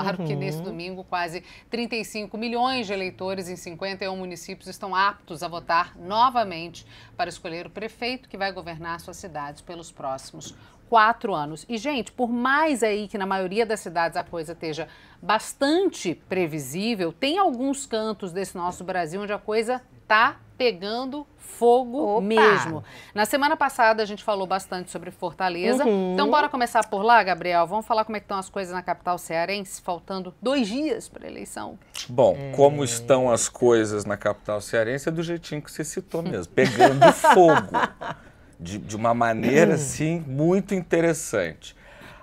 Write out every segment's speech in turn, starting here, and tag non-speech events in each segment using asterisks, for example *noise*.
Claro uhum. que nesse uhum. domingo, quase 35 milhões de eleitores em 51 municípios estão aptos a votar novamente para escolher o prefeito que vai governar suas cidades pelos próximos quatro anos. E, gente, por mais aí que na maioria das cidades a coisa esteja bastante previsível, tem alguns cantos desse nosso Brasil onde a coisa está pegando fogo Opa. mesmo. Na semana passada a gente falou bastante sobre Fortaleza. Uhum. Então bora começar por lá, Gabriel. Vamos falar como é estão as coisas na capital cearense, faltando dois dias para a eleição. Bom, é. como estão as coisas na capital cearense é do jeitinho que você citou mesmo, pegando *laughs* fogo. De, de uma maneira, assim, muito interessante.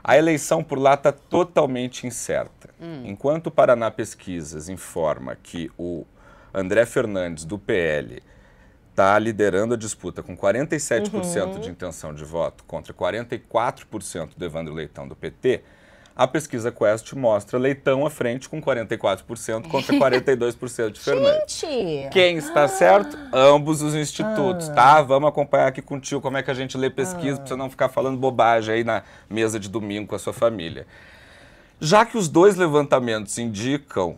A eleição por lá está totalmente incerta. Hum. Enquanto o Paraná Pesquisas informa que o André Fernandes, do PL, está liderando a disputa com 47% uhum. de intenção de voto contra 44% do Evandro Leitão, do PT, a pesquisa Quest mostra Leitão à frente com 44% contra 42% *laughs* de Fernandes. Gente! Quem está ah. certo? Ambos os institutos, tá? ah. tá? Vamos acompanhar aqui com o tio como é que a gente lê pesquisa ah. para você não ficar falando bobagem aí na mesa de domingo com a sua família. Já que os dois levantamentos indicam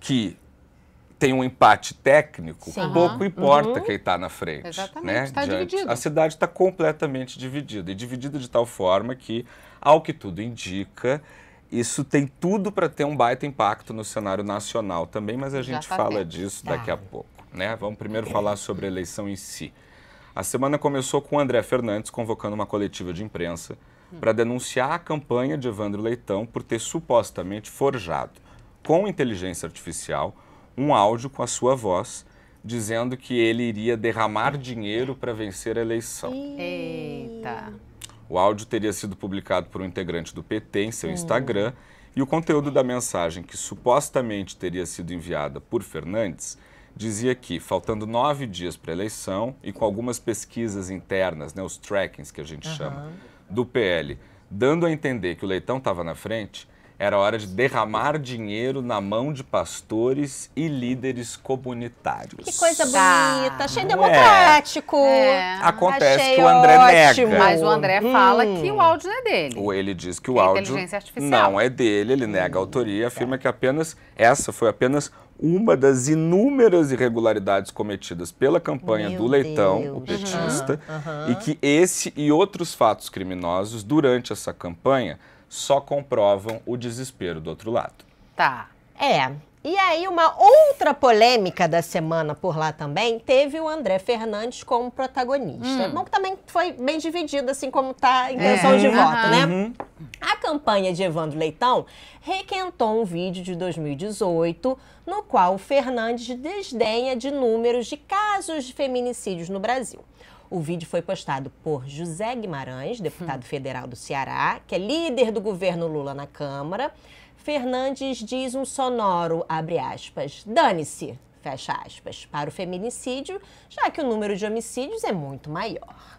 que tem um empate técnico, Sim. pouco importa uhum. quem está na frente. Exatamente, né? Tá Diante, dividido. A cidade está completamente dividida, e dividida de tal forma que, ao que tudo indica, isso tem tudo para ter um baita impacto no cenário nacional também, mas a gente tá fala tendo. disso tá. daqui a pouco. Né? Vamos primeiro é. falar sobre a eleição em si. A semana começou com André Fernandes convocando uma coletiva de imprensa hum. para denunciar a campanha de Evandro Leitão por ter supostamente forjado, com inteligência artificial, um áudio com a sua voz dizendo que ele iria derramar dinheiro para vencer a eleição. Eita. O áudio teria sido publicado por um integrante do PT em seu hum. Instagram e o conteúdo da mensagem que supostamente teria sido enviada por Fernandes dizia que, faltando nove dias para a eleição e com algumas pesquisas internas, né, os trackings que a gente uhum. chama, do PL, dando a entender que o Leitão estava na frente, era hora de derramar dinheiro na mão de pastores e líderes comunitários. Que coisa ah, bonita, ah, achei é? democrático. É. É. Acontece achei que o André ótimo. nega. Mas o André hum. fala que o hum. áudio não é dele. Ou ele diz que o é áudio não é dele, ele nega a autoria, afirma que apenas essa foi apenas uma das inúmeras irregularidades cometidas pela campanha Meu do Leitão, Deus. o petista, uhum, uhum. e que esse e outros fatos criminosos durante essa campanha só comprovam o desespero do outro lado. Tá. É. E aí, uma outra polêmica da semana por lá também teve o André Fernandes como protagonista. Hum. Bom, que também foi bem dividido, assim como tá a intenção é. de voto, uhum. né? Uhum. A campanha de Evandro Leitão requentou um vídeo de 2018 no qual o Fernandes desdenha de números de casos de feminicídios no Brasil. O vídeo foi postado por José Guimarães, deputado hum. federal do Ceará, que é líder do governo Lula na Câmara. Fernandes diz um sonoro, abre aspas, dane-se, fecha aspas, para o feminicídio, já que o número de homicídios é muito maior.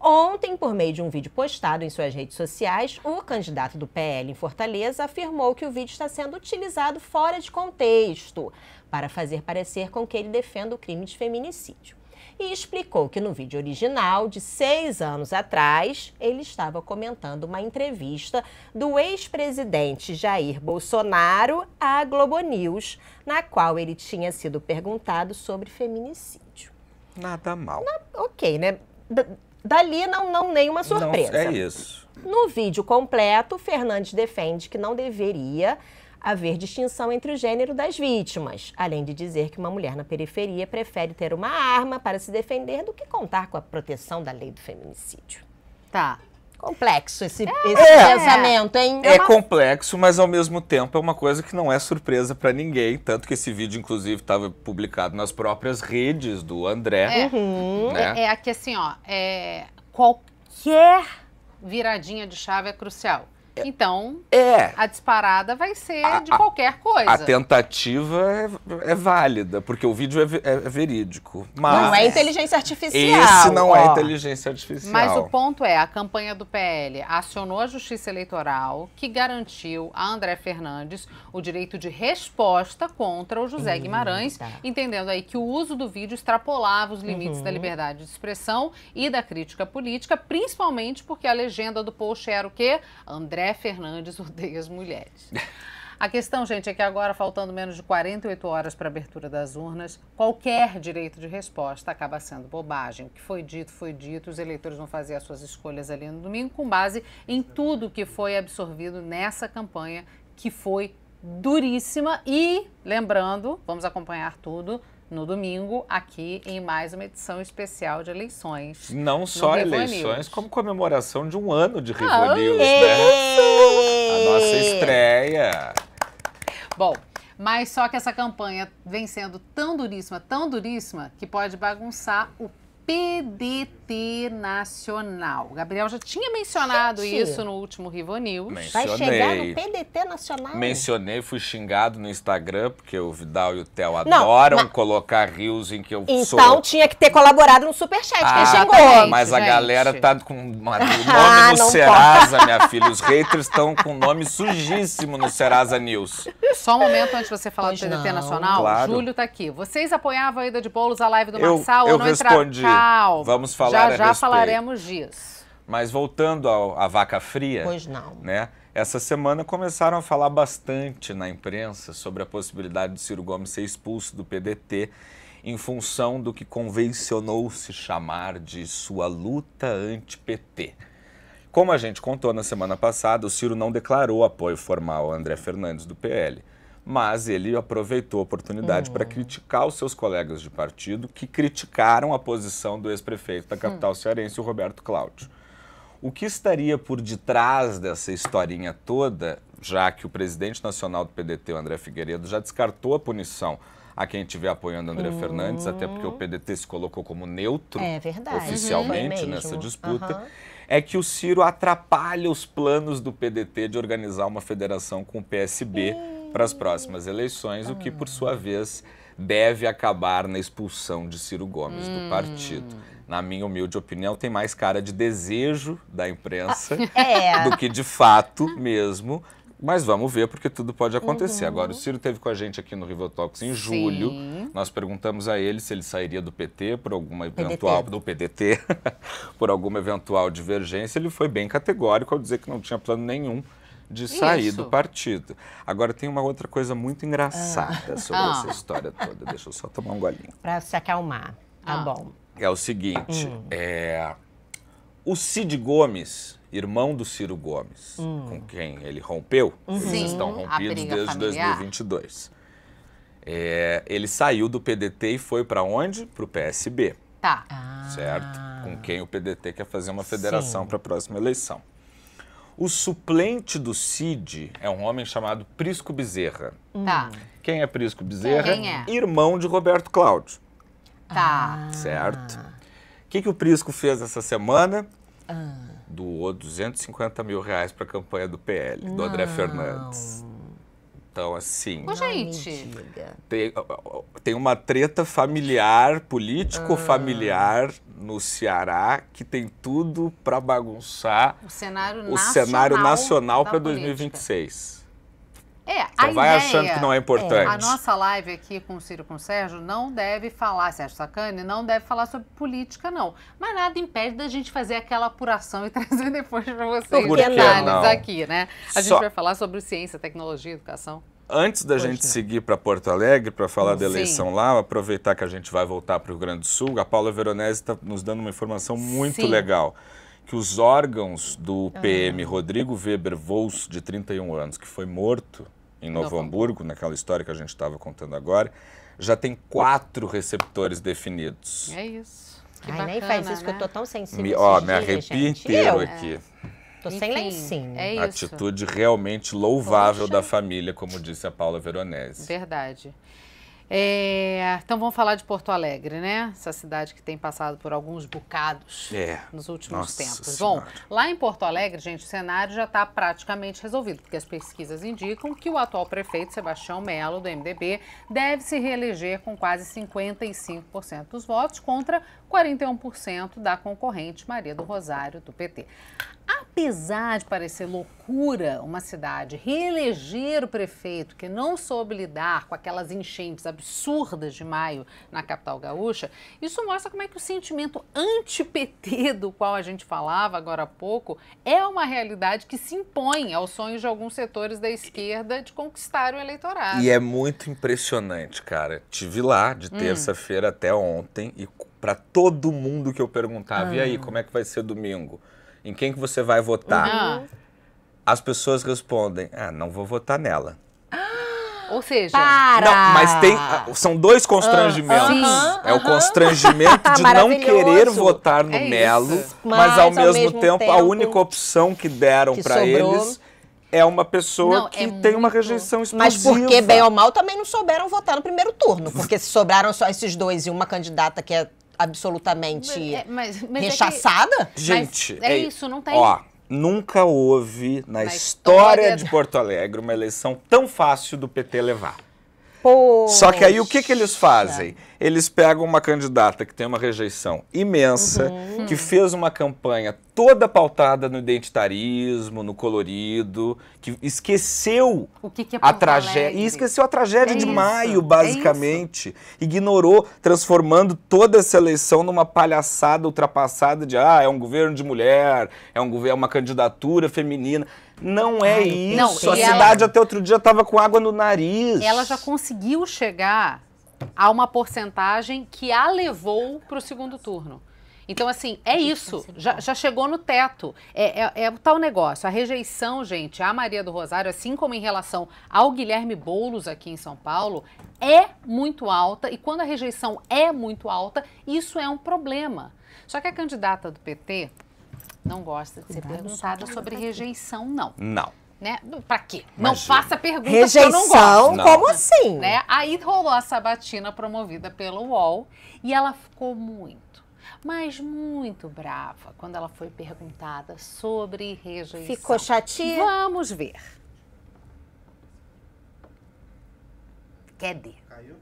Ontem, por meio de um vídeo postado em suas redes sociais, o candidato do PL em Fortaleza afirmou que o vídeo está sendo utilizado fora de contexto para fazer parecer com que ele defenda o crime de feminicídio e explicou que no vídeo original, de seis anos atrás, ele estava comentando uma entrevista do ex-presidente Jair Bolsonaro à Globo News, na qual ele tinha sido perguntado sobre feminicídio. Nada mal. Na, ok, né? D dali não, não nenhuma surpresa. Não, é isso. No vídeo completo, Fernandes defende que não deveria haver distinção entre o gênero das vítimas, além de dizer que uma mulher na periferia prefere ter uma arma para se defender do que contar com a proteção da lei do feminicídio. Tá. Complexo esse, é, esse é, pensamento, hein? É, é uma... complexo, mas ao mesmo tempo é uma coisa que não é surpresa para ninguém. Tanto que esse vídeo, inclusive, estava publicado nas próprias redes do André. É, uhum. né? é, é que assim, ó, é, qualquer viradinha de chave é crucial. Então, é. a disparada vai ser a, de qualquer coisa. A tentativa é, é válida, porque o vídeo é, é, verídico. Mas não é inteligência artificial. Esse não é ó. é inteligência artificial. Mas o ponto é, a campanha do PL acionou a Justiça Eleitoral, que garantiu a André Fernandes o direito de resposta contra o José Guimarães, entendendo aí que o uso do vídeo extrapolava os limites uhum. da liberdade de expressão e da crítica política, principalmente porque a legenda do post era o quê? André Fernandes odeia as mulheres. *laughs* A questão, gente, é que agora, faltando menos de 48 horas para a abertura das urnas, qualquer direito de resposta acaba sendo bobagem. O que foi dito, foi dito. Os eleitores vão fazer as suas escolhas ali no domingo com base em tudo que foi absorvido nessa campanha, que foi duríssima. E, lembrando, vamos acompanhar tudo no domingo, aqui em mais uma edição especial de eleições. Não só eleições, News. como comemoração de um ano de Rivo ah, News, é né? A nossa estreia. Bom, mas só que essa campanha vem sendo tão duríssima, tão duríssima, que pode bagunçar o PDT Nacional. O Gabriel já tinha mencionado Gente. isso no último Rivo News. Mencionei. Vai chegar no PDT Nacional. Mencionei, fui xingado no Instagram, porque o Vidal e o Theo adoram mas... colocar rios em que eu então, sou... Então tinha que ter colaborado no Superchat, ah, que xingou. Tá, mas a galera tá com uma... *laughs* o nome ah, no Serasa, pode. minha filha. Os haters estão com o nome sujíssimo no Serasa News. Só um momento antes de você falar pois do PDT não. Nacional. Claro. Júlio tá aqui. Vocês apoiavam a ida de bolos à live do Marçal? Eu, não respondi. Entra... Vamos falar Já já falaremos disso. Mas voltando à vaca fria. Pois não. Né? Essa semana começaram a falar bastante na imprensa sobre a possibilidade de Ciro Gomes ser expulso do PDT em função do que convencionou se chamar de sua luta anti-PT. Como a gente contou na semana passada, o Ciro não declarou apoio formal a André Fernandes do PL mas ele aproveitou a oportunidade uhum. para criticar os seus colegas de partido que criticaram a posição do ex-prefeito da capital hum. cearense, o Roberto Cláudio. O que estaria por detrás dessa historinha toda, já que o presidente nacional do PDT, o André Figueiredo, já descartou a punição a quem estiver apoiando André uhum. Fernandes, até porque o hum. PDT se colocou como neutro é oficialmente uhum. nessa disputa, uhum. é que o Ciro atrapalha os planos do PDT de organizar uma federação com o PSB para as próximas eleições, o que, por sua vez, deve acabar na expulsão de Ciro Gomes hum. do partido. Hum. Na minha humilde opinião, tem mais cara de desejo da imprensa *laughs* é. do que de fato mesmo. Mas vamos ver, porque tudo pode acontecer. Uhum. Agora, o Ciro teve com a gente aqui no Rivotox em Sim. julho. Nós perguntamos a ele se ele sairia do PT por alguma eventual... PDT. Do PDT. *laughs* por alguma eventual divergência. Ele foi bem categórico ao dizer que não tinha plano nenhum de sair Isso. do partido. Agora, tem uma outra coisa muito engraçada ah. sobre ah. essa história toda. Deixa eu só tomar um golinho. Para se acalmar. Tá ah. bom. É o seguinte: hum. é... o Cid Gomes, irmão do Ciro Gomes, hum. com quem ele rompeu, uhum. eles Sim, estão rompidos desde familiar. 2022. É, ele saiu do PDT e foi para onde? Para o PSB. Tá. Ah. Certo? Com ah. quem o PDT quer fazer uma federação para a próxima eleição. O suplente do Cid é um homem chamado Prisco Bezerra. Tá. Quem é Prisco Bezerra? Quem é? Irmão de Roberto Cláudio. Tá. Certo. O que, que o Prisco fez essa semana? Ah. Doou 250 mil reais para a campanha do PL, Não. do André Fernandes. Então, assim. Ô, gente. Tem, tem uma treta familiar, político-familiar ah. no Ceará que tem tudo para bagunçar o cenário o nacional, cenário nacional para 2026. É, então a vai ideia, achando que não é importante. É, a nossa live aqui com o Ciro com o Sérgio não deve falar, Sérgio Sacani, não deve falar sobre política, não. Mas nada impede da gente fazer aquela apuração e *laughs* trazer depois para vocês Por detalhes aqui, né? A gente vai falar sobre ciência, tecnologia, educação. Antes da Poxa. gente é. seguir para Porto Alegre para falar da eleição lá, aproveitar que a gente vai voltar para o Rio Grande do Sul, a Paula Veronese está nos dando uma informação muito Sim. legal que os órgãos do ah. PM Rodrigo Weber Vous, de 31 anos, que foi morto em Novo Hamburgo, naquela história que a gente estava contando agora, já tem quatro receptores definidos. É isso. Que Ai, bacana, nem faz isso né? que eu né? tô tão sensível. Me, ó, me arrepio inteiro aqui. É. Tô Enfim, sem lencinho. É isso. Atitude realmente louvável Poxa. da família, como disse a Paula Veronese. Verdade. É, então vamos falar de Porto Alegre, né? Essa cidade que tem passado por alguns bocados é. nos últimos Nossa tempos. Senhora. Bom, lá em Porto Alegre, gente, o cenário já está praticamente resolvido, porque as pesquisas indicam que o atual prefeito Sebastião Melo, do MDB, deve se reeleger com quase 55% dos votos contra 41% da concorrente Maria do Rosário, do PT. Apesar de parecer loucura uma cidade reeleger o prefeito que não soube lidar com aquelas enchentes absurdas de maio na capital gaúcha, isso mostra como é que o sentimento anti-PT do qual a gente falava agora há pouco é uma realidade que se impõe aos sonhos de alguns setores da esquerda de conquistar o eleitorado. E é muito impressionante, cara. Tive lá de hum. terça-feira hum. até ontem e para todo mundo que eu perguntava. Ah. E aí, como é que vai ser domingo? Em quem que você vai votar? Uhum. Ah. As pessoas respondem: "Ah, não vou votar nela". Ah. Ou seja, para. Não, mas tem, ah, são dois constrangimentos. é o constrangimento de *laughs* não querer votar no é Melo, mas, mas, ao, mesmo, mesmo tempo, tempo, a única opção que deram para eles é uma pessoa não, que é tem muito... uma rejeição explosiva. Mas porque, bem ou mal, também não souberam votar no primeiro turno. Porque se *laughs* sobraram só esses dois e uma candidata que é absolutamente mas, é, mas, mas rechaçada? É que, Gente, é, isso, não tem. Ó, nunca houve na, na história, história, de Porto Alegre uma eleição tão fácil do PT levar. Poxa. Só que aí o que, que eles fazem? Eles pegam uma candidata que tem uma rejeição imensa, uhum. que fez uma campanha toda pautada no identitarismo, no colorido, que esqueceu que que é a tragédia. E esqueceu a tragédia é de isso. maio, é basicamente. É Ignorou, transformando toda essa eleição numa palhaçada ultrapassada de ah, é um governo de mulher, é um, é uma candidatura feminina. Não é Ai, isso. Não, a é cidade ela, até outro dia estava com água no nariz. Ela já conseguiu chegar a uma porcentagem que a levou para o segundo turno. Então, assim, é isso. Já, já chegou no teto. É, é, é, o tal negócio. A rejeição, gente, à Maria do Rosário, assim como em relação ao Guilherme Boulos aqui em São Paulo, é muito alta. E quando a rejeição é muito alta, isso é um problema. Só que a candidata do PT, não gosta de Cuidado ser perguntada sobre rejeição, não. Não. Né? Pra quê? Imagina. Não faça pergunta Rejeição, que eu não gosto. Como assim? Né? Aí rolou a sabatina promovida pelo UOL e ela ficou muito, mas muito brava quando ela foi perguntada sobre rejeição. Ficou chatinha? Vamos ver. Cadê? Caiu?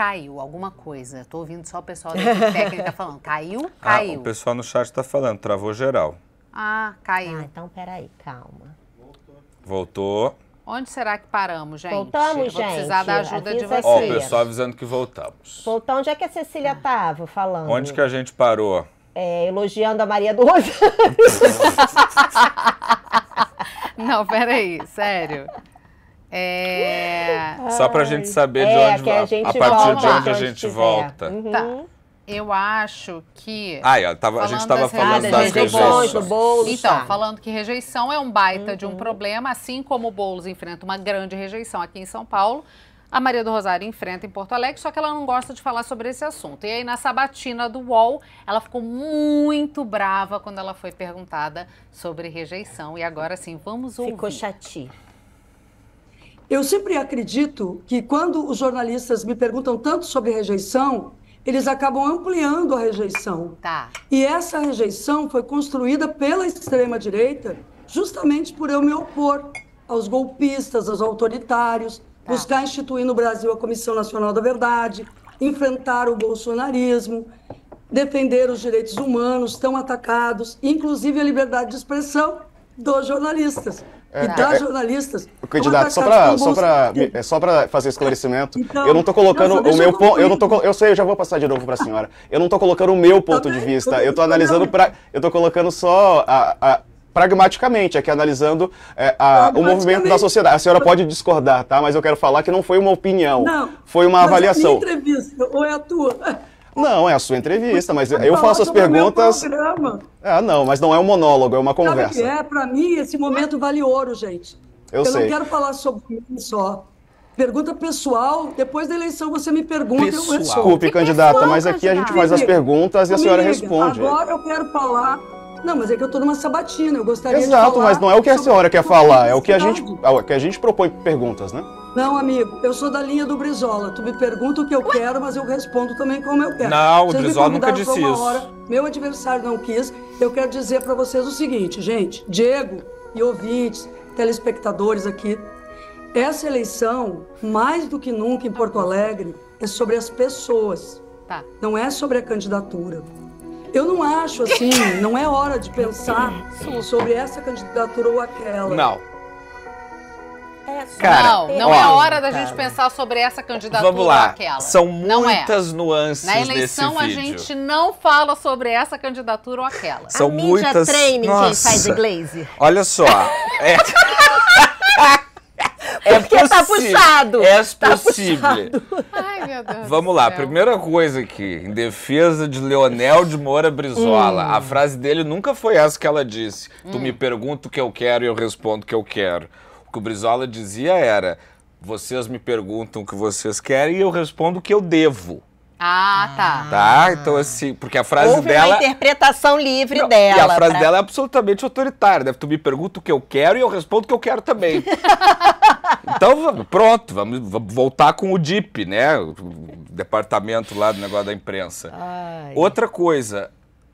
caiu alguma coisa. Estou ouvindo só o pessoal ele está *laughs* falando. Caiu? Caiu. Ah, o pessoal no chat está falando, travou geral. Ah, caiu. Ah, então peraí, calma. Voltou. Onde será que paramos, gente? Voltamos, Vou gente. precisar da ajuda Avisa de vocês. Ó, o pessoal avisando que voltamos. Voltou onde é que a Cecília estava ah. falando? Onde que a gente parou? É, elogiando a Maria do Rosário. *laughs* Não, peraí, sério. É... Só pra gente saber de é, onde a, gente a partir volta. de onde a gente volta. Uhum. Tá. Eu acho que. Ah, a gente estava falando das, rejeições. Do Boulos, então, tá. falando que rejeição é um baita uhum. de um uhum. problema, assim como o Boulos enfrenta uma grande rejeição aqui em São Paulo. A Maria do Rosário enfrenta em Porto Alegre, só que ela não gosta de falar sobre esse assunto. E aí, na sabatina do UOL, ela ficou muito brava quando ela foi perguntada sobre rejeição. E agora sim, vamos ouvir. Ficou chatinha. Eu sempre acredito que quando os jornalistas me perguntam tanto sobre rejeição, eles acabam ampliando a rejeição. Tá. E essa rejeição foi construída pela extrema-direita justamente por eu me opor aos golpistas, aos autoritários, tá. buscar instituir no Brasil a Comissão Nacional da Verdade, enfrentar o bolsonarismo, defender os direitos humanos tão atacados, inclusive a liberdade de expressão dos jornalistas. É, então, é, é, jornalistas. candidato, só para só é só para fazer esclarecimento, então, eu não estou colocando não, o meu ponto. Eu não tô Eu sei, eu já vou passar de novo para a senhora. Eu não estou colocando o meu tá ponto Também, de vista. Então eu estou analisando para Eu estou colocando só a, a pragmaticamente, aqui analisando é, a, o movimento da sociedade. A senhora pode discordar, tá? Mas eu quero falar que não foi uma opinião, não, foi uma avaliação. É a minha entrevista, ou é a tua? Não, é a sua entrevista, mas eu faço as perguntas. Ah, não, mas não é um monólogo, é uma conversa. Sabe é, para mim esse momento vale ouro, gente. Eu, eu sei. não quero falar sobre isso. só. Pergunta pessoal, depois da eleição você me pergunta, pessoal. eu respondo. Desculpe, que candidata, mas aqui a gente faz as perguntas e a senhora responde. Agora eu quero falar não, mas é que eu estou numa sabatina, eu gostaria Exato, de Exato, mas não é o que a senhora quer falar, é o que a gente, é que a gente propõe perguntas, né? Não, amigo, eu sou da linha do Brizola. Tu me pergunta o que eu quero, mas eu respondo também como eu quero. Não, o Brizola nunca disse isso. Hora, meu adversário não quis. Eu quero dizer para vocês o seguinte, gente, Diego e ouvintes, telespectadores aqui, essa eleição, mais do que nunca em Porto Alegre, é sobre as pessoas. Tá. Não é sobre a candidatura. Eu não acho assim, não é hora de pensar sobre essa candidatura ou aquela. Não. É cara, não, não é hora da cara. gente pensar sobre essa candidatura Vamos lá. ou aquela. São é. muitas é. nuances Na eleição a vídeo. gente não fala sobre essa candidatura ou aquela. São a muitas. Mídia training Nossa. quem faz inglês. Olha só. É... *laughs* É, é porque tá possível. tá puxado. É tá possível. Ai, meu Deus. Vamos lá, primeira coisa aqui, em defesa de Leonel de Moura Brizola. Hum. A frase dele nunca foi essa que ela disse. Hum. Tu me pergunta o que eu quero e eu respondo o que eu quero. O que o Brizola dizia era: vocês me perguntam o que vocês querem e eu respondo o que eu devo. Ah, tá. Tá? Então, assim, porque a frase Houve dela. uma interpretação livre Não, dela. E a frase pra... dela é absolutamente autoritária. Deve né? Tu me pergunta o que eu quero e eu respondo o que eu quero também. *laughs* Então, pronto, vamos, voltar com o DIP, né? O departamento lá do negócio da imprensa. Ai. Outra coisa,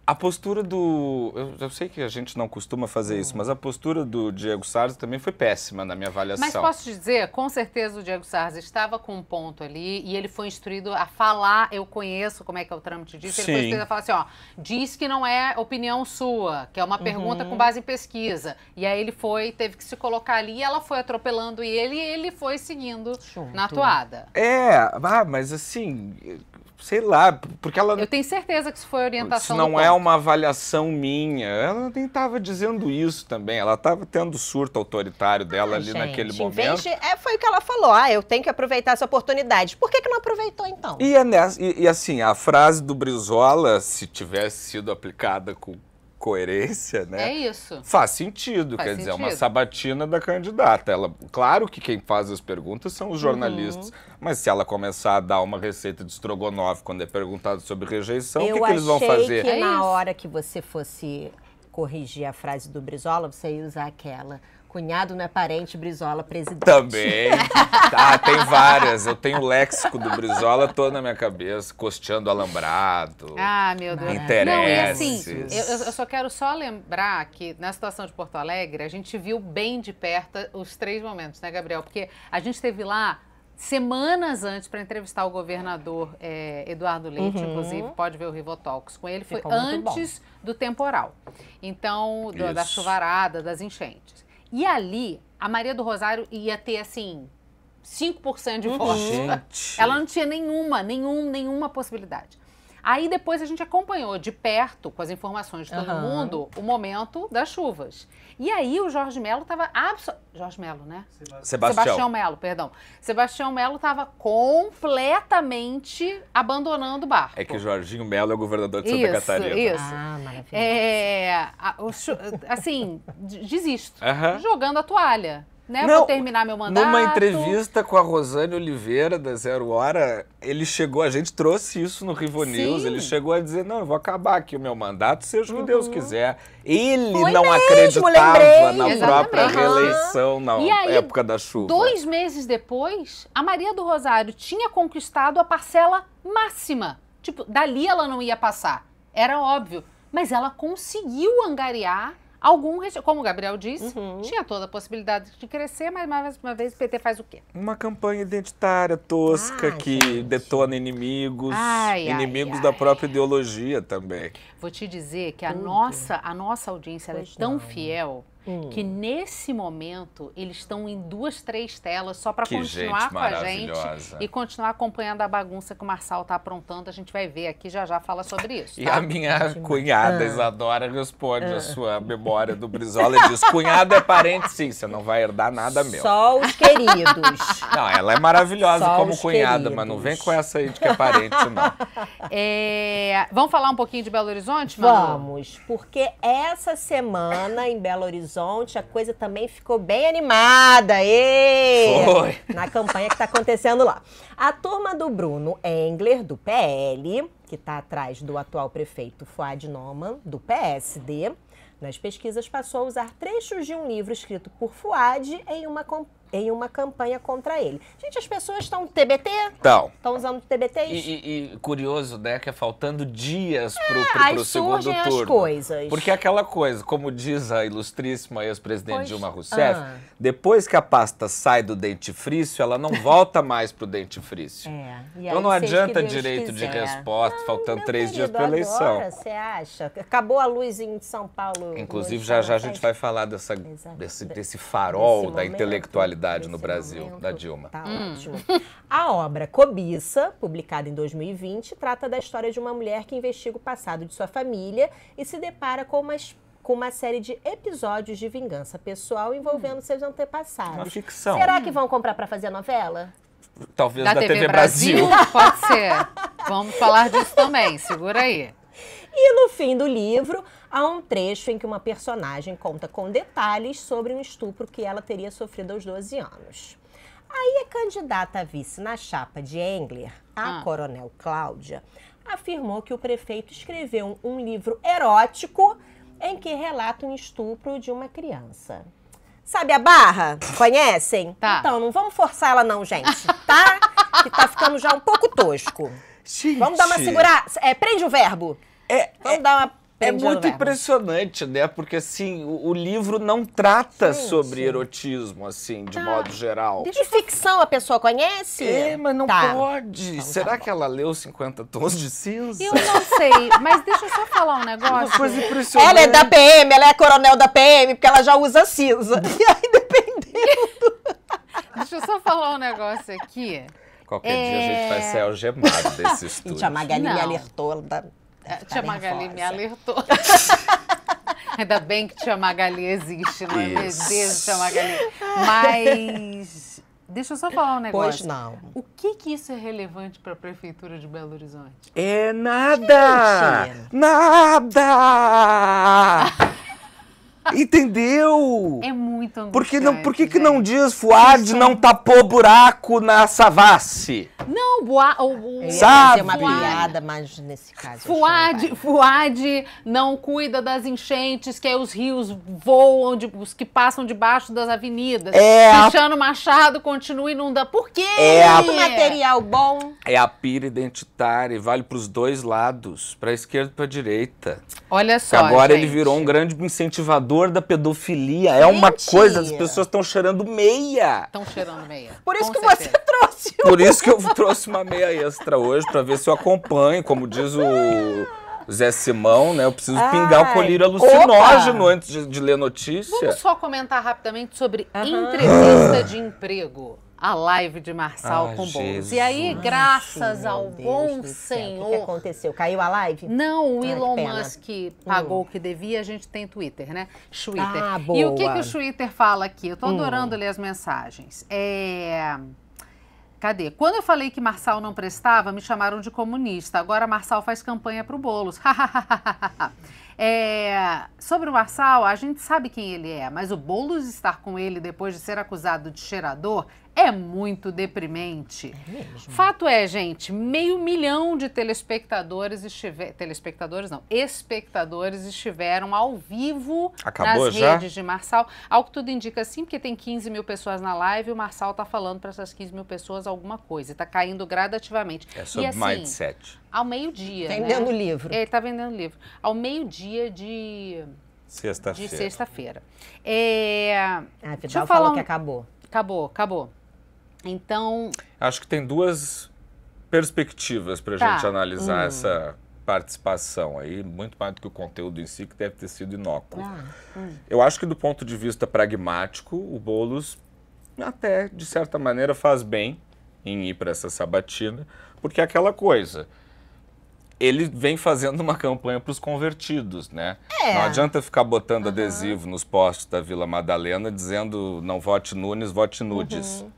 a postura do. Eu, eu, sei que a gente não costuma fazer isso, mas a postura do Diego Sars também foi péssima na minha avaliação. Mas posso te dizer, com certeza o Diego Sars estava com um ponto ali e ele foi instruído a falar, eu conheço como é que é o trâmite disso, Sim. ele foi instruído a falar assim: ó, diz que não é opinião sua, que é uma pergunta uhum. com base em pesquisa. E aí ele foi, teve que se colocar ali, ela foi atropelando ele e ele foi seguindo Junto. na toada. É, ah, mas assim, sei lá, porque ela. Eu tenho certeza que isso foi orientação. Isso não é uma avaliação minha, ela nem estava dizendo isso também. Ela estava tendo surto autoritário dela ah, ali gente, naquele momento. De, é, foi o que ela falou. Ah, eu tenho que aproveitar essa oportunidade. Por que, que não aproveitou então? E, é nessa, e, e assim, a frase do Brizola, se tivesse sido aplicada com coerência, né? É isso. Faz sentido, faz quer sentido. dizer, é uma sabatina da candidata. Ela, claro que quem faz as perguntas são os uhum. jornalistas, uhum. mas se ela começar a dar uma receita de estrogonofe quando é perguntado sobre rejeição, o que, que, eles vão fazer? Eu Que é na isso. hora que você fosse corrigir a frase do Brizola, você ia usar aquela cunhado não é parente, Brizola presidente. Também. *laughs* Ah, tem várias. Eu tenho o léxico do Brizola todo na minha cabeça, costeando alambrado. Ah, meu Deus. Interesses. Não, e assim, eu, eu, só quero só lembrar que na situação de Porto Alegre, a gente viu bem de perto os três momentos, né, Gabriel? Porque a gente teve lá semanas antes para entrevistar o governador é, Eduardo Leite, uhum. inclusive, pode ver o Rivotox com ele, foi antes do temporal. Então, do, da chuvarada, das enchentes. E ali, a Maria do Rosário ia ter, assim, 5% de uhum. voto. Ela não tinha nenhuma, nenhum, nenhuma possibilidade. Aí depois a gente acompanhou de perto, com as informações de todo uhum. mundo, o momento das chuvas. E aí o Jorge Melo estava abso... Jorge Melo, né? Sebastião. Sebastião Melo, perdão. Sebastião Melo estava completamente abandonando o barco. É que o Jorginho Melo é o governador de Santa isso, Catarina. Isso, isso. Ah, maravilha. É, assim, *laughs* desisto. Uhum. Jogando a toalha né? Não, vou terminar meu mandato. Numa entrevista com a Rosane Oliveira, da Zero Hora, ele chegou, a gente trouxe isso no Rivo Sim. News, ele chegou a dizer, não, eu vou acabar aqui o meu mandato, seja o uhum. que Deus uhum. quiser. Ele Foi não mesmo, acreditava lembrei. na Exatamente. própria reeleição na época da chuva. dois meses depois, a Maria do Rosário tinha conquistado a parcela máxima. Tipo, dali ela não ia passar. Era óbvio. Mas ela conseguiu angariar algum como o Gabriel disse, uhum. tinha toda a possibilidade de crescer, mas mais uma vez o PT faz o quê? Uma campanha identitária tosca ai, que gente. detona inimigos, ai, inimigos ai, da própria ideologia também. Vou te dizer que a nossa a nossa audiência é tão não. fiel que hum. nesse momento eles estão em duas, três telas só para continuar com a gente e continuar acompanhando a bagunça que o Marçal tá aprontando. A gente vai ver aqui já já fala sobre isso. Tá? E a minha cunhada ah. Isadora responde ah. a sua memória do Brizola e diz: cunhada é parente, sim, você não vai herdar nada meu. Só os queridos. Não, ela é maravilhosa só como cunhada, queridos. mas não vem com essa aí de que é parente, não. É, vamos falar um pouquinho de Belo Horizonte, Manu? Vamos, porque essa semana em Belo Horizonte Horizonte, a coisa também ficou bem animada. E Foi. Na campanha que está acontecendo lá. A turma do Bruno Engler, do PL, que está atrás do atual prefeito Fuad Noman, do PSD, nas pesquisas passou a usar trechos de um livro escrito por Fuad em uma em uma campanha contra ele. Gente, as pessoas estão TBT? Estão. Estão usando TBT. E, e, e, curioso, né, que é faltando dias é, para o segundo turno. segundo turno. As coisas. Porque é aquela coisa, como diz a ilustríssima ex-presidente Dilma Rousseff, ah. depois que a pasta sai do dentifrício, ela não volta mais *laughs* é, então o dentifrício. É. então não adianta direito quiser. de resposta, ah, faltando três querido, dias para a eleição. Agora, você acha? Acabou a luz em São Paulo. Inclusive, já já a gente vai falar dessa, desse, desse farol desse da intelectualidade no é Brasil, da Dilma. Tá hum. ótimo. *laughs* A obra Cobiça, publicada em 2020, trata da história de uma mulher que investiga o passado de sua família e se depara com uma com uma série de episódios de vingança pessoal envolvendo hum. seus antepassados. Uma ficção. Será que vão comprar para fazer novela? Talvez da, da TV, TV Brasil. Brasil. *laughs* Pode ser. Vamos falar disso também, segura aí. E no fim do livro, Há um trecho em que uma personagem conta com detalhes sobre um estupro que ela teria sofrido aos 12 anos. Aí a candidata a vice na chapa de Engler, a ah. Coronel Cláudia, afirmou que o prefeito escreveu um livro erótico em que relata um estupro de uma criança. Sabe a barra? Conhecem? Tá. Então, não vamos forçar ela não, gente, tá? que tá ficando já um pouco tosco. Gente. Vamos dar uma segurada. É, prende o verbo. É, vamos é... dar uma é muito impressionante, né? Porque assim, o, o livro não trata sim, sobre sim. erotismo, assim, de tá. modo geral. De ficção a pessoa conhece? É, mas não tá. pode. Então, tá Será tá que ela leu 50 tons de cinza? Eu não sei, mas deixa eu só falar um negócio. Uma coisa impressionante. Ela é da PM, ela é coronel da PM, porque ela já usa cinza. *laughs* E aí, dependendo. deixa eu só falar um negócio aqui. Qualquer é... dia a gente vai é. ser algemado desse *laughs* estudo. a Magali me alertou. Da... É, a tia Magali me é. alertou. *laughs* Ainda bem que tia Magali existe, não é mesmo? Beijo, tia Magali. Mas deixa eu só falar um negócio. Pois não. O que que isso é relevante para a prefeitura de Belo Horizonte? É nada. Gente. Nada. *laughs* Entendeu? É muito angustiante. Por que, não, por que, que né? não diz Fuad não tapou buraco na Savassi? Não, o boa, o, o, sabe? uma piada, mas nesse caso. Fuad, Fuad não cuida das enchentes, que aí os rios voam, de, os que passam debaixo das avenidas. É Cristiano a... Machado continua inundando. Por quê? É a... material bom. É a pira identitária, vale para os dois lados, para esquerda e para direita. Olha só. agora gente. ele virou um grande incentivador da pedofilia. É uma coisa, as pessoas estão cheirando meia. Estão cheirando meia. Por isso Com que certeza. você trouxe. O... Por isso que eu trouxe trouxe uma meia extra hoje para ver se eu acompanho, como diz o Zé Simão, né? Eu preciso Ai, pingar o colírio alucinógeno opa. antes de, de, ler notícia. Vamos só comentar rapidamente sobre uhum. entrevista de emprego. A live de Marçal com Jesus. E aí, graças Ai, ao Deus bom Senhor. O que aconteceu? Caiu a live? Não, o Elon Musk pagou hum. o que devia, a gente tem Twitter, né? Twitter. Ah, boa. E o que, que o Twitter fala aqui? Eu tô hum. adorando hum. ler as mensagens. É. Cadê? Quando eu falei que Marçal não prestava, me chamaram de comunista. Agora Marçal faz campanha para o Boulos. *laughs* é, sobre o Marçal, a gente sabe quem ele é, mas o Boulos estar com ele depois de ser acusado de cheirador é muito deprimente. É mesmo. Fato é, gente, meio milhão de telespectadores estiver, telespectadores não, espectadores estiveram ao vivo Acabou nas já? redes de Marçal. Ao que tudo indica, sim, porque tem 15 mil pessoas na live e o Marçal está falando para essas 15 mil pessoas alguma coisa. Está caindo gradativamente. É sobre e, assim, mindset. Ao meio-dia. Tá né? Vendendo né? livro. Ele é, está vendendo livro. Ao meio-dia de. Sexta-feira. De sexta-feira. É... Ah, deixa eu falar um... que acabou. Acabou, acabou. Então. Acho que tem duas perspectivas para a tá. gente analisar hum. essa participação aí, muito mais do que o conteúdo em si, que deve ter sido inócuo. Ah, hum. Eu acho que do ponto de vista pragmático, o Boulos até, de certa maneira, faz bem em ir para essa sabatina, porque é aquela coisa. Ele vem fazendo uma campanha para os convertidos, né? É. Não adianta ficar botando uhum. adesivo nos postes da Vila Madalena dizendo não vote Nunes, vote Nudes. Uhum.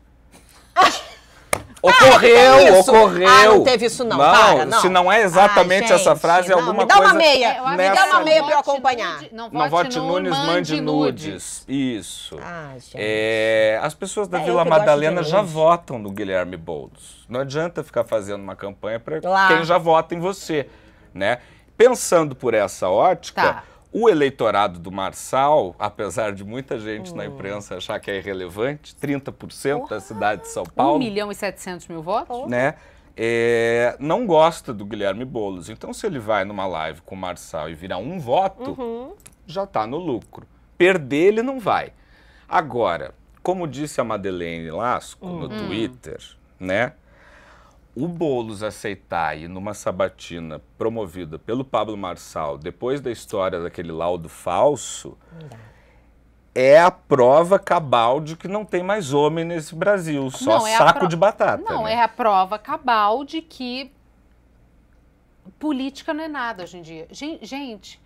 Ah, ocorreu, ah, ocorreu. Ah, não teve isso não, não, para, não. se não é exatamente ah, gente, essa frase, é alguma coisa... Me dá uma meia, é, me dá uma meia pra eu acompanhar. Nude, não, não vote Nunes, Nunes mande nudes. nudes. Isso. Ah, é, as pessoas da é, Vila Madalena já votam no Guilherme Boulos. Não adianta ficar fazendo uma campanha para quem já vota em você, né? Pensando por essa ótica... Tá o eleitorado do Marçal, apesar de muita gente hum. na imprensa achar que é irrelevante, 30% Porra. da cidade de São Paulo. 1 milhão e 700 mil votos? Né? É, não gosta do Guilherme Boulos. Então, se ele vai numa live com o Marçal e virar um voto, uhum. já está no lucro. Perder, ele não vai. Agora, como disse a Madeleine Lasco no hum. Twitter, né? o Boulos aceitar ir numa sabatina promovida pelo Pablo Marçal, depois da história daquele laudo falso, é a prova cabal de que não tem mais homem nesse Brasil, só não, é saco pro... de batata. Não, né? é a prova cabal de que política não é nada hoje em dia. Gente,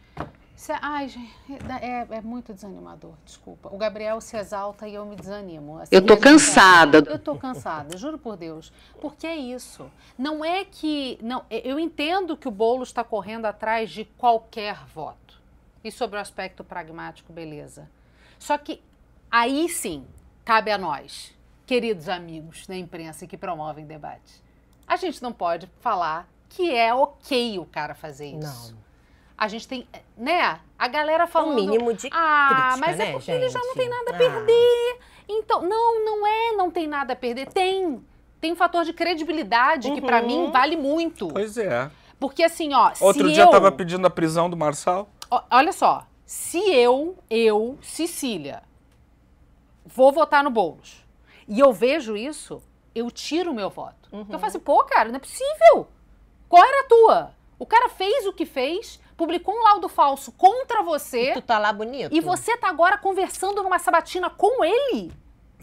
Cê, ai, gente, é, é, é, muito desanimador, desculpa. O Gabriel se exalta e eu me desanimo. Assim, eu tô cansada. Gente, eu tô cansada, juro por Deus. Porque é isso. Não é que. não é, Eu entendo que o bolo está correndo atrás de qualquer voto. E sobre o aspecto pragmático, beleza. Só que aí sim cabe a nós, queridos amigos da imprensa que promovem debate. A gente não pode falar que é ok o cara fazer isso. Não a gente tem, né? A galera falando. Um mínimo de Ah, mas é né, é porque gente? ele já não tem nada a ah. perder. Ah. Então, não, não é, não tem nada a perder. Tem. Tem um fator de credibilidade uhum. que para mim vale muito. Pois é. Porque assim, ó. Outro dia eu, tava pedindo a prisão do Marçal. Olha só. Se eu, eu, Cecília, vou votar no Boulos e eu vejo isso, eu tiro o meu voto. Uhum. Eu falo uhum. assim, pô, cara, não é possível. Qual era a tua? O cara fez o que fez publicou um laudo falso contra você. E tu tá lá bonito. E você tá agora conversando numa sabatina com ele?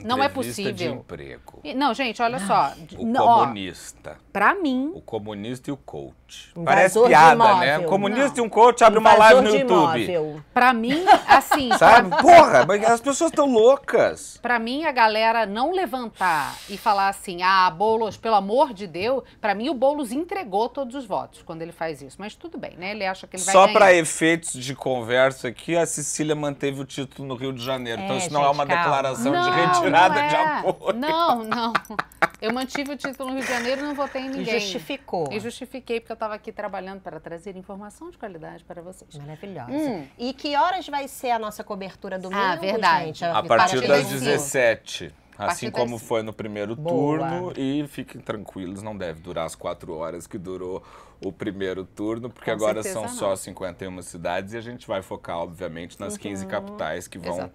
Não é possível. de emprego. não, gente, olha ah. só. O não, comunista. Para mim. O comunista e o coach. Invasor Parece piada, né? O comunista não. e um coach abre Invasor uma live no YouTube. Para mim, assim. *laughs* Sabe? Porra, mas as pessoas estão loucas. Para mim, a galera não levantar e falar assim, ah, Boulos, pelo amor de Deus. Para mim, o Boulos entregou todos os votos quando ele faz isso. Mas tudo bem, né? Ele acha que ele vai. Só para efeitos de conversa aqui, a Cecília manteve o título no Rio de Janeiro. Então é, então isso gente, não é uma calma. declaração não, de retirada nada é. de apoio. Não, não. Eu mantive o título no Rio de Janeiro e não votei em ninguém. E justificou. E justifiquei, porque eu estava aqui trabalhando para trazer informação de qualidade para vocês. Maravilhosa. Hum. E que horas vai ser a nossa cobertura domingo, ah, verdade. gente? A, a assim partir das 17. Assim como foi no primeiro Boa. turno. E fiquem tranquilos, não deve durar as quatro horas que durou o primeiro turno, porque Com agora são não. só 51 cidades e a gente vai focar, obviamente, nas uhum. 15 capitais que vão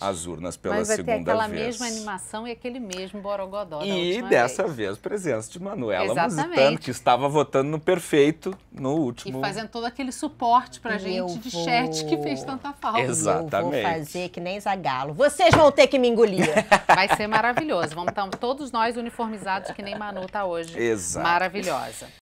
às urnas pela Mas vai ter aquela vez. mesma animação e aquele mesmo borogodó E dessa vez. vez. presença de Manuela Exatamente. Musitano, que estava votando no perfeito no último. E fazendo todo aquele suporte pra gente vou... de chat que fez tanta falta. Exatamente. Eu vou fazer que nem Zagalo. Vocês vão ter que me engolir. *laughs* Vai ser maravilhoso. Vamos estar todos nós uniformizados que nem Manu tá hoje. Exato. Maravilhosa.